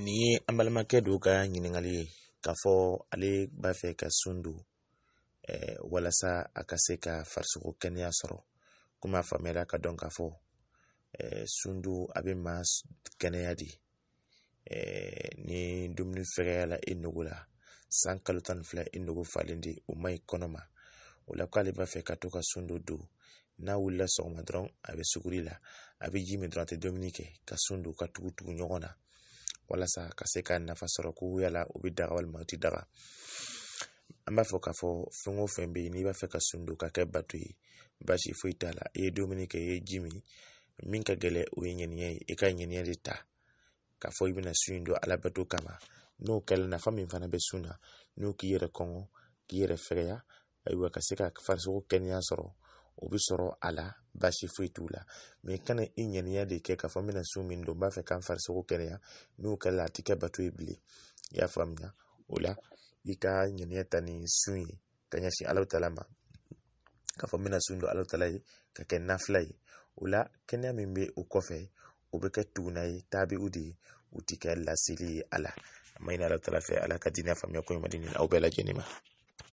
ni ye an balimakɛ dɔw ka ɲininkali ye k'a fɔ ale b'a fɛ ka sun don walasa a ka se ka farisogo kɛnɛya sɔrɔ komi a faamuyara ka dɔn k'a fɔ sundu a bɛ maa kɛnɛya de eh, ni dumuni fɛgɛya la e nogo la san kalo tan fila e nogo falen de o ma ɲi kɔnɔ ma o la k'ale b'a fɛ ka to ka sun dɔ don n'a wulila sɔgɔma dɔrɔn a bɛ suguri la a bɛ ji min dɔrɔn a tɛ dumuni kɛ ka sun don ka tugu tugu ɲɔgɔn na walasa ka se ka nafa sɔrɔ ko yala u bɛ daga walima u tɛ daga an b'a fɔ k'a fɔ fɛn o fɛn bɛ yen n'i b'a fɛ ka sundo e ka kɛ bato ye basi foyi t'a la i ye dumuni kɛ i ye ji min min ka gɛlɛn o ye ŋɛniya ye i ka ŋɛniya de ta k'a fɔ i bɛna sun in don ala bato kama n'o kɛla nafa min fana bɛ sun na n'o k'i yɛrɛ kɔngɔ k'i yɛrɛ fɛgɛya ayiwa ka se ka farisogo kɛnɛya sɔrɔ o bi sɔrɔ a la basi foyi t'u la mɛ kana i ŋaniya de kɛ k'a fɔ n bɛna sun min don n b'a fɛ ka n farisogo kɛnɛya n'o kɛra la a tɛ kɛ bato ye bilen i y'a faamuya o la i ka ŋaniya ta ni sun ye ka ɲɛsin ala ta ma k'a fɔ n bɛna sun don ala ta ye ka kɛ nafila ye o la kɛnɛya min bɛ o kɔfɛ o bɛ kɛ tuguna ye taabiw de ye u tɛ kɛ laseli ye a la a ma ɲini ala ta fɛ ala ka diinɛ faamuya ko ɲuman di aw bɛɛ lajɛlen ma